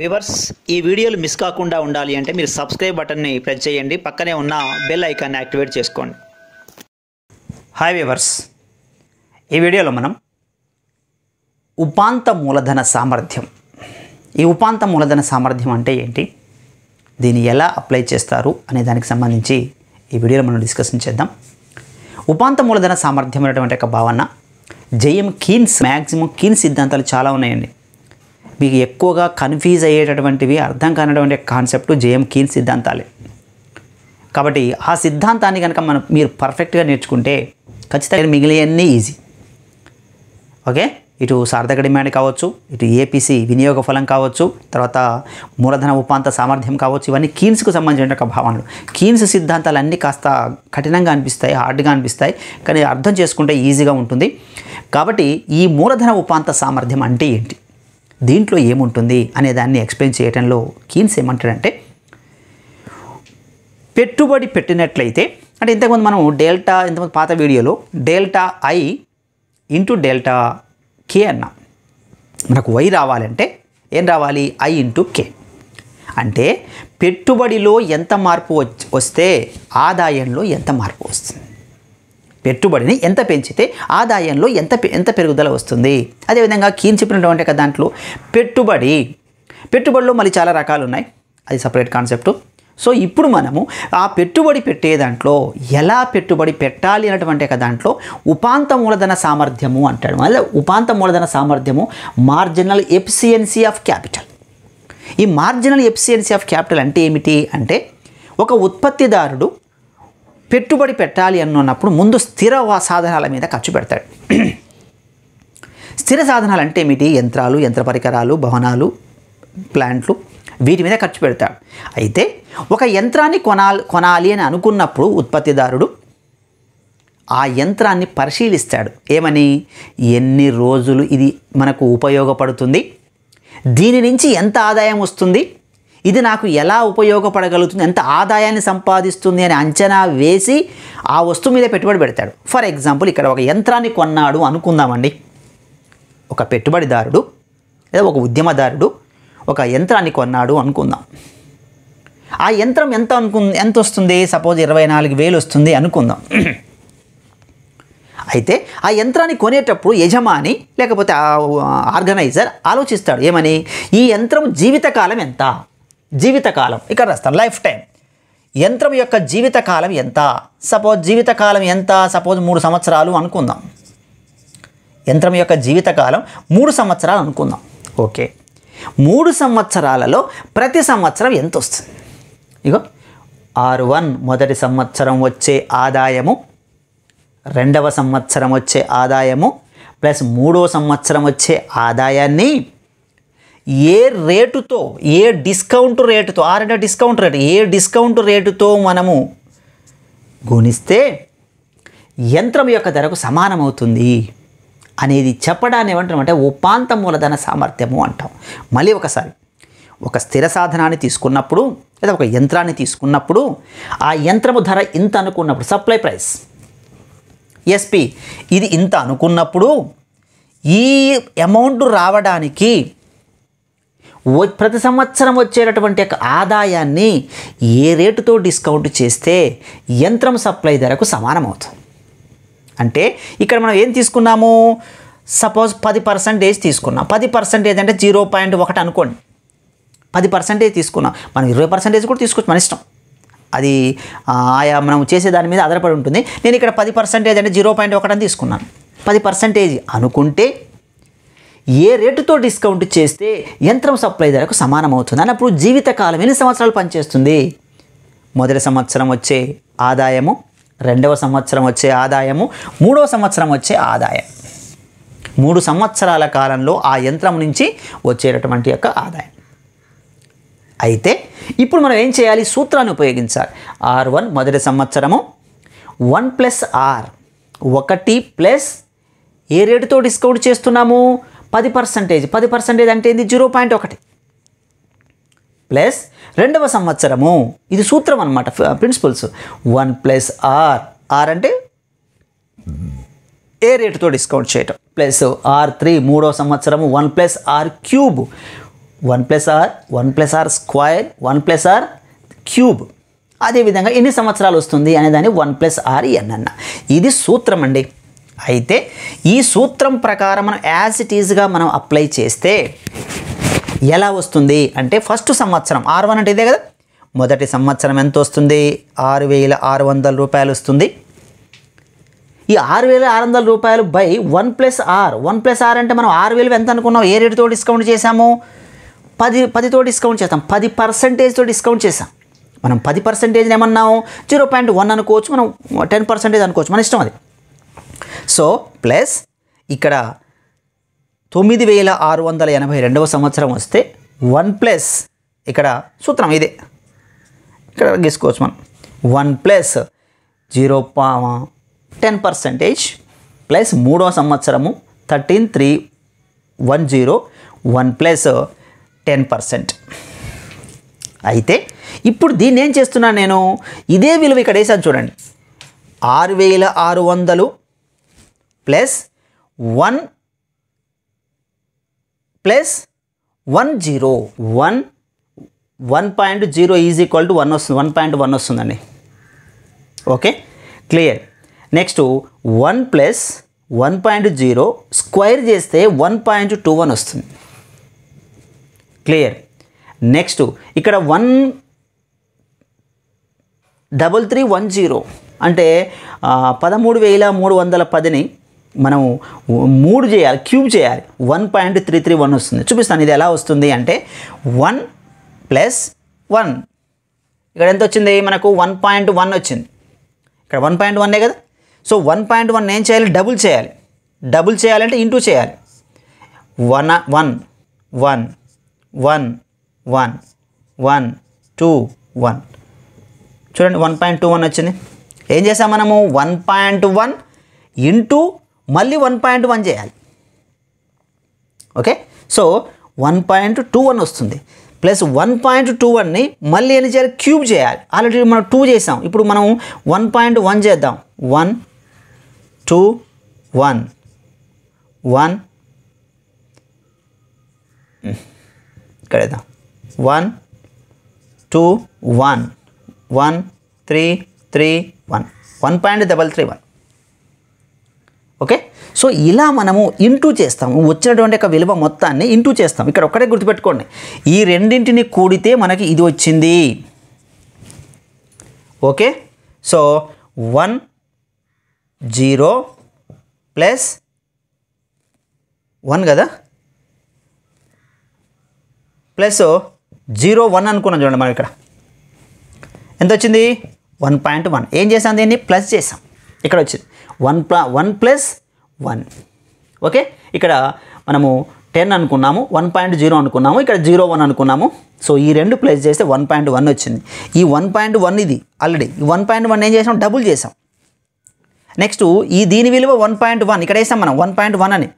viewers ఈ వీడియోలు miss కాకుండా ఉండాలి అంటే మీరు సబ్స్క్రైబ్ బటన్ని ప్రెస్ చేయండి పక్కనే ఉన్న బెల్ ఐకాన్ని యాక్టివేట్ చేసుకోండి హాయ్ వివర్స్ ఈ వీడియోలో మనం ఉపాంత మూలధన సామర్థ్యం ఈ ఉపాంత మూలధన సామర్థ్యం అంటే ఏంటి దీన్ని ఎలా అప్లై చేస్తారు అనే దానికి సంబంధించి ఈ వీడియోలో మనం డిస్కషన్ చేద్దాం ఉపాంత మూలధన సామర్థ్యం అనేటువంటి ఒక భావన జయం కీన్స్ మ్యాక్సిమం కీన్ సిద్ధాంతాలు చాలా ఉన్నాయండి మీకు ఎక్కువగా కన్ఫ్యూజ్ అయ్యేటటువంటివి అర్థం కానటువంటి కాన్సెప్ట్ జేఎం కీన్ సిద్ధాంతాలే కాబట్టి ఆ సిద్ధాంతాన్ని కనుక మనం మీరు పర్ఫెక్ట్గా నేర్చుకుంటే ఖచ్చితంగా మిగిలియన్ని ఈజీ ఓకే ఇటు సార్థక డిమాండ్ కావచ్చు ఇటు ఏపీసీ వినియోగ ఫలం కావచ్చు తర్వాత మూలధన ఉపాంత సామర్థ్యం కావచ్చు ఇవన్నీ కీన్స్కు సంబంధించిన ఒక భావనలు కీన్స్ సిద్ధాంతాలు అన్నీ కాస్త కఠినంగా అనిపిస్తాయి హార్డ్గా అనిపిస్తాయి కానీ అర్థం చేసుకుంటే ఈజీగా ఉంటుంది కాబట్టి ఈ మూలధన ఉపాంత సామర్థ్యం అంటే ఏంటి దీంట్లో ఏముంటుంది అనే దాన్ని ఎక్స్ప్లెయిన్ చేయడంలో కీన్స్ ఏమంటాడంటే పెట్టుబడి పెట్టినట్లయితే అంటే ఇంతకుముందు మనం డెల్టా ఇంతకుముందు పాత వీడియోలో delta I into delta K అన్న మనకు వై రావాలంటే ఏం రావాలి ఐ ఇంటూ కే అంటే పెట్టుబడిలో ఎంత మార్పు వస్తే ఆదాయంలో ఎంత మార్పు వస్తుంది పెట్టుబడిని ఎంత పెంచితే ఆదాయంలో ఎంత ఎంత పెరుగుదల వస్తుంది అదేవిధంగా కీన్ చెప్పినటువంటి దాంట్లో పెట్టుబడి పెట్టుబడిలో మళ్ళీ చాలా రకాలు ఉన్నాయి అది సపరేట్ కాన్సెప్టు సో ఇప్పుడు మనము ఆ పెట్టుబడి పెట్టే దాంట్లో ఎలా పెట్టుబడి పెట్టాలి అనేటువంటి ఒక దాంట్లో ఉపాంత మూలధన సామర్థ్యము అంటాడు అదే ఉపాంత మూలధన సామర్థ్యము మార్జినల్ ఎఫిషియన్సీ ఆఫ్ క్యాపిటల్ ఈ మార్జినల్ ఎఫిషియన్సీ ఆఫ్ క్యాపిటల్ అంటే ఏమిటి అంటే ఒక ఉత్పత్తిదారుడు పెట్టుబడి పెట్టాలి అన్నప్పుడు ముందు స్థిర సాధనాల మీద ఖర్చు పెడతాడు స్థిర సాధనాలు అంటే ఏమిటి యంత్రాలు యంత్ర పరికరాలు భవనాలు ప్లాంట్లు వీటి మీద ఖర్చు పెడతాడు అయితే ఒక యంత్రాన్ని కొనాలి కొనాలి అని అనుకున్నప్పుడు ఉత్పత్తిదారుడు ఆ యంత్రాన్ని పరిశీలిస్తాడు ఏమని ఎన్ని రోజులు ఇది మనకు ఉపయోగపడుతుంది దీని నుంచి ఎంత ఆదాయం వస్తుంది ఇది నాకు ఎలా ఉపయోగపడగలుగుతుంది ఎంత ఆదాయాన్ని సంపాదిస్తుంది అని అంచనా వేసి ఆ వస్తువు మీద పెట్టుబడి పెడతాడు ఫర్ ఎగ్జాంపుల్ ఇక్కడ ఒక యంత్రాన్ని కొన్నాడు అనుకుందామండి ఒక పెట్టుబడిదారుడు లేదా ఒక ఉద్యమదారుడు ఒక యంత్రాన్ని కొన్నాడు అనుకుందాం ఆ యంత్రం ఎంత అనుకు ఎంత వస్తుంది సపోజ్ ఇరవై నాలుగు వేలు వస్తుంది అనుకుందాం అయితే ఆ యంత్రాన్ని కొనేటప్పుడు యజమాని లేకపోతే ఆర్గనైజర్ ఆలోచిస్తాడు ఏమని ఈ యంత్రం జీవితకాలం ఎంత జీవితకాలం ఇక్కడ రాస్తాం లైఫ్ టైం యంత్రం యొక్క జీవితకాలం ఎంత సపోజ్ జీవితకాలం ఎంత సపోజ్ మూడు సంవత్సరాలు అనుకుందాం యంత్రం యొక్క జీవితకాలం మూడు సంవత్సరాలు అనుకుందాం ఓకే మూడు సంవత్సరాలలో ప్రతి సంవత్సరం ఎంత వస్తుంది ఇగో ఆరు వన్ మొదటి సంవత్సరం వచ్చే ఆదాయము రెండవ సంవత్సరం వచ్చే ఆదాయము ప్లస్ మూడవ సంవత్సరం వచ్చే ఆదాయాన్ని ఏ రేటుతో ఏ డిస్కౌంట్ రేటుతో ఆ అంటే డిస్కౌంట్ రేటు ఏ డిస్కౌంట్ రేటుతో మనము గుణిస్తే యంత్రం యొక్క ధరకు సమానమవుతుంది అనేది చెప్పడాన్ని ఏమంటాం అంటే ఉపాంత మూలధన సామర్థ్యము అంటాం మళ్ళీ ఒకసారి ఒక స్థిర సాధనాన్ని తీసుకున్నప్పుడు లేదా ఒక యంత్రాన్ని తీసుకున్నప్పుడు ఆ యంత్రము ధర ఇంత అనుకున్నప్పుడు సప్లై ప్రైస్ ఎస్పి ఇది ఇంత అనుకున్నప్పుడు ఈ అమౌంట్ రావడానికి ప్రతి సంవత్సరం వచ్చేటటువంటి యొక్క ఆదాయాన్ని ఏ రేటుతో డిస్కౌంట్ చేస్తే యంత్రం సప్లై ధరకు సమానమవుతుంది అంటే ఇక్కడ మనం ఏం తీసుకున్నాము సపోజ్ పది పర్సంటేజ్ తీసుకున్నాం పది పర్సంటేజ్ అంటే జీరో పాయింట్ ఒకటి అనుకోండి పది పర్సంటేజ్ తీసుకున్నాం మనం ఇరవై పర్సంటేజ్ కూడా తీసుకోవచ్చు మన ఇష్టం అది ఆయా మనం చేసే దాని మీద ఆధారపడి ఉంటుంది నేను ఇక్కడ పది పర్సంటేజ్ అంటే జీరో పాయింట్ అని తీసుకున్నాను పది పర్సంటేజ్ అనుకుంటే ఏ రేటుతో డిస్కౌంట్ చేస్తే యంత్రం సప్లై ధరకు సమానమవుతుంది అన్నప్పుడు జీవితకాలం ఎన్ని సంవత్సరాలు పనిచేస్తుంది మొదటి సంవత్సరం వచ్చే ఆదాయము రెండవ సంవత్సరం వచ్చే ఆదాయము మూడవ సంవత్సరం వచ్చే ఆదాయం మూడు సంవత్సరాల కాలంలో ఆ యంత్రం నుంచి వచ్చేటటువంటి యొక్క ఆదాయం అయితే ఇప్పుడు మనం ఏం చేయాలి సూత్రాన్ని ఉపయోగించాలి ఆర్ వన్ మొదటి సంవత్సరము వన్ ప్లస్ ఆర్ ఒకటి ప్లస్ ఏ రేటుతో డిస్కౌంట్ చేస్తున్నాము పది పర్సంటేజ్ పది పర్సంటేజ్ అంటే ఇది జీరో పాయింట్ ఒకటి ప్లస్ రెండవ సంవత్సరము ఇది సూత్రం అనమాట principles one plus R R అంటే ఏ రేటుతో డిస్కౌంట్ చేయటం ప్లస్ ఆర్ త్రీ మూడవ సంవత్సరము one plus R cube one plus R one plus R square one plus R cube అదేవిధంగా ఎన్ని సంవత్సరాలు వస్తుంది అనేదాన్ని వన్ ప్లస్ ఆర్ ఎన్ అన్న ఇది సూత్రం అండి అయితే ఈ సూత్రం ప్రకారం మనం యాజ్ ఇట్ ఈజ్గా మనం అప్లై చేస్తే ఎలా వస్తుంది అంటే ఫస్ట్ సంవత్సరం ఆర్ వన్ అంటే ఇదే కదా మొదటి సంవత్సరం ఎంత వస్తుంది ఆరు వేల ఆరు వందల రూపాయలు వస్తుంది ఈ ఆరు వేల ఆరు వందల రూపాయలు by one plus R one plus R అంటే మనం ఆరు వేలు ఎంత అనుకున్నాం ఏ రేటుతో డిస్కౌంట్ చేశాము పది పదితో డిస్కౌంట్ చేస్తాం పది పర్సెంటేజ్తో డిస్కౌంట్ చేసాం మనం పది పర్సెంటేజ్ ఏమన్నాము జీరో పాయింట్ వన్ అనుకోవచ్చు మనం టెన్ పర్సెంటేజ్ అనుకోవచ్చు మన ఇష్టం అది సో ప్లస్ ఇక్కడ తొమ్మిది వేల ఆరు వందల ఎనభై రెండవ సంవత్సరం వస్తే వన్ ప్లస్ ఇక్కడ సూత్రం ఇదే ఇక్కడ గీసుకోవచ్చు మనం one plus zero ten percentage plus మూడవ సంవత్సరము thirteen three one zero one plus ten percent అయితే ఇప్పుడు దీన్ని ఏం చేస్తున్నాను నేను ఇదే విలువ ఇక్కడ వేసాను చూడండి ఆరు వేల ఆరు వందలు plus one plus one zero one one point zero is equal to one వస్తుంది వన్ పాయింట్ వన్ వస్తుందండి okay clear next one plus one point zero square చేస్తే వన్ పాయింట్ టూ వన్ వస్తుంది క్లియర్ నెక్స్ట్ ఇక్కడ one double three one zero అంటే పదమూడు వేల మూడు వందల పదిని మనం మూడు చేయాలి క్యూబ్ చేయాలి one point three three one వస్తుంది చూపిస్తాను ఇది ఎలా వస్తుంది అంటే వన్ ప్లస్ వన్ ఇక్కడ ఎంత వచ్చింది మనకు వన్ పాయింట్ వన్ వచ్చింది ఇక్కడ వన్ పాయింట్ వన్ కదా సో వన్ పాయింట్ వన్ ఏం చేయాలి డబుల్ చేయాలి డబుల్ చేయాలంటే ఇంటూ చేయాలి one one one one one one two one చూడండి వన్ పాయింట్ టూ వన్ వచ్చింది ఏం చేసాం మనము వన్ పాయింట్ వన్ ఇంటూ మళ్ళీ వన్ పాయింట్ వన్ చేయాలి okay so one point two one వస్తుంది ప్లస్ వన్ పాయింట్ టూ వన్ని మళ్ళీ ఏం చేయాలి క్యూబ్ చేయాలి ఆల్రెడీ మనం టూ చేసాం ఇప్పుడు మనం వన్ పాయింట్ వన్ చేద్దాం వన్ టూ వన్ వన్ ఇక్కడ వేద్దాం one two one one three three one one point double three one okay so ఇలా మనము ఇంటూ చేస్తాము వచ్చినటువంటి యొక్క విలువ మొత్తాన్ని ఇంటూ చేస్తాం ఇక్కడ ఒక్కటే గుర్తుపెట్టుకోండి ఈ రెండింటిని కూడితే మనకి ఇది వచ్చింది okay so one zero plus one కదా ప్లస్ జీరో వన్ అనుకున్నాం చూడండి మనం ఇక్కడ ఎంత వచ్చింది వన్ పాయింట్ వన్ ఏం చేసాం దీన్ని ప్లస్ చేసాం ఇక్కడ వచ్చింది వన్ ప్లా వన్ ప్లస్ వన్ ఓకే ఇక్కడ మనము టెన్ అనుకున్నాము వన్ పాయింట్ జీరో అనుకున్నాము ఇక్కడ జీరో వన్ అనుకున్నాము సో ఈ రెండు ప్లేస్ చేస్తే వన్ పాయింట్ వన్ వచ్చింది ఈ వన్ పాయింట్ వన్ ఇది ఆల్రెడీ ఈ వన్ పాయింట్ వన్ ఏం చేసాం డబుల్ చేసాం నెక్స్ట్ ఈ దీని విలువ వన్ పాయింట్ వన్ ఇక్కడ వేసాం మనం వన్ పాయింట్ వన్ అని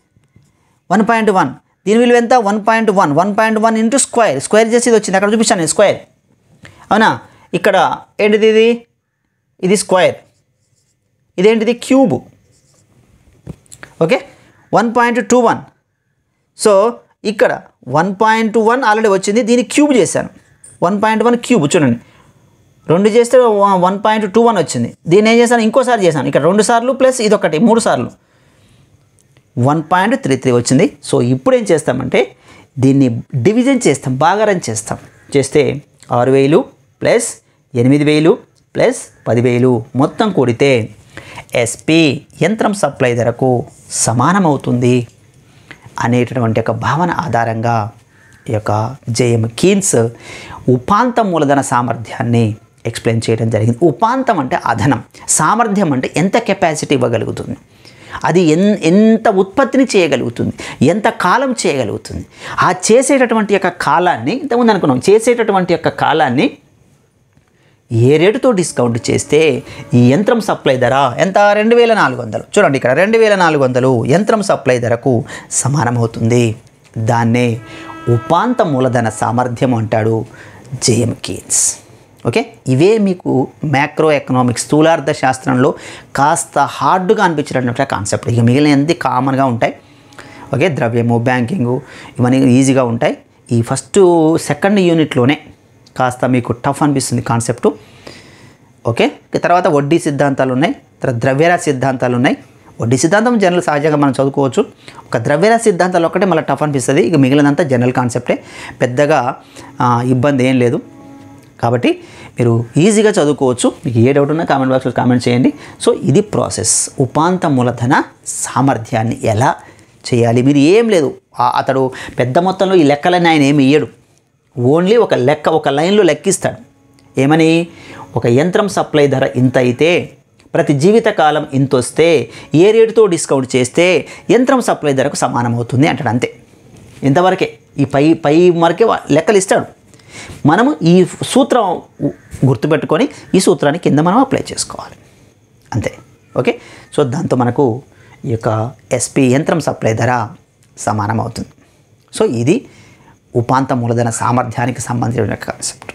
వన్ పాయింట్ వన్ దీని విలువ ఎంత one point one one point one into square square చేసి ఇది వచ్చింది అక్కడ చూపిస్తాను స్క్వేర్ అవునా ఇక్కడ ఏంటిది ఇది ఇది స్క్వేర్ ఇదేంటిది cube okay one point two one so ఇక్కడ వన్ పాయింట్ వన్ ఆల్రెడీ వచ్చింది దీన్ని క్యూబ్ చేశాను వన్ పాయింట్ వన్ క్యూబ్ చూడండి రెండు చేస్తే వన్ పాయింట్ టూ వన్ వచ్చింది దీన్ని ఏం చేశాను ఇంకోసారి చేశాను ఇక్కడ రెండు సార్లు ప్లస్ ఇదొకటి మూడు సార్లు వన్ పాయింట్ త్రీ త్రీ వచ్చింది సో ఇప్పుడు ఏం చేస్తామంటే దీన్ని డివిజన్ చేస్తాం బాగారం చేస్తాం చేస్తే ఆరు వేలు ప్లస్ ఎనిమిది వేలు ప్లస్ పదివేలు మొత్తం కూడితే ఎస్పి యంత్రం సప్లై ధరకు సమానమవుతుంది అనేటటువంటి ఒక భావన ఆధారంగా ఈ యొక్క జేఎం కీన్స్ ఉపాంత మూలధన సామర్థ్యాన్ని ఎక్స్ప్లెయిన్ చేయడం జరిగింది ఉపాంతం అంటే అధనం సామర్థ్యం అంటే ఎంత కెపాసిటీ ఇవ్వగలుగుతుంది అది ఎన్ ఎంత ఉత్పత్తిని చేయగలుగుతుంది ఎంత కాలం చేయగలుగుతుంది ఆ చేసేటటువంటి యొక్క కాలాన్ని ఇంతకుముందు అనుకున్నాం చేసేటటువంటి యొక్క కాలాన్ని ఏ రేటుతో డిస్కౌంట్ చేస్తే ఈ యంత్రం సప్లై ధర ఎంత రెండు వేల నాలుగు వందలు చూడండి ఇక్కడ రెండు వేల నాలుగు వందలు యంత్రం సప్లై ధరకు సమానమవుతుంది దాన్నే ఉపాంత మూలధన సామర్థ్యం అంటాడు జేఎం కీన్స్ ఓకే ఇవే మీకు మ్యాక్రో ఎకనామిక్స్ స్థూలార్థ శాస్త్రంలో కాస్త హార్డ్గా అనిపించినటువంటి కాన్సెప్ట్ ఇక మిగిలిన ఎంత కామన్గా ఉంటాయి ఓకే ద్రవ్యము బ్యాంకింగు ఇవన్నీ ఈజీగా ఉంటాయి ఈ ఫస్ట్ సెకండ్ యూనిట్లోనే కాస్త మీకు టఫ్ అనిపిస్తుంది కాన్సెప్ట్ ఓకే తర్వాత వడ్డీ సిద్ధాంతాలు ఉన్నాయి తర్వాత ద్రవ్యరాశి సిద్ధాంతాలు ఉన్నాయి వడ్డీ సిద్ధాంతం జనరల్ సహజంగా మనం చదువుకోవచ్చు ఒక ద్రవ్యరాశి సిద్ధాంతాలు ఒకటే మళ్ళీ టఫ్ అనిపిస్తుంది ఇక మిగిలినంతా జనరల్ కాన్సెప్టే పెద్దగా ఇబ్బంది ఏం లేదు కాబట్టి మీరు ఈజీగా చదువుకోవచ్చు మీకు ఏ డౌట్ ఉన్నా కామెంట్ బాక్స్లో కామెంట్ చేయండి సో ఇది ప్రాసెస్ ఉపాంత మూలధన సామర్థ్యాన్ని ఎలా చేయాలి మీరు ఏం లేదు అతడు పెద్ద మొత్తంలో ఈ లెక్కలన్నీ ఆయన ఏమి ఇయ్యడు ఓన్లీ ఒక లెక్క ఒక లైన్లో లెక్కిస్తాడు ఏమని ఒక యంత్రం సప్లై ధర ఇంత అయితే ప్రతి జీవితకాలం ఇంత వస్తే ఏ రేటుతో డిస్కౌంట్ చేస్తే యంత్రం సప్లై ధరకు సమానం అవుతుంది అంటాడు అంతే ఇంతవరకే ఈ పై పై వరకే లెక్కలు ఇస్తాడు మనము ఈ సూత్రం గుర్తుపెట్టుకొని ఈ సూత్రాన్ని కింద మనం అప్లై చేసుకోవాలి అంతే ఓకే సో దాంతో మనకు ఈ యొక్క ఎస్పీ యంత్రం సప్లై ధర సమానం అవుతుంది సో ఇది ఉపాంత మూలధన సామర్థ్యానికి సంబంధించిన కాన్సెప్ట్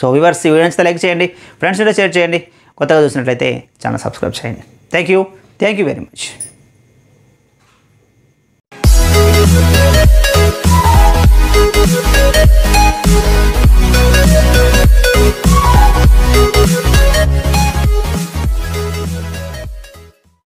సో వివర్స్ ఈ లైక్ చేయండి ఫ్రెండ్స్ షేర్ చేయండి కొత్తగా చూసినట్లయితే ఛానల్ సబ్స్క్రైబ్ చేయండి thank you thank you very much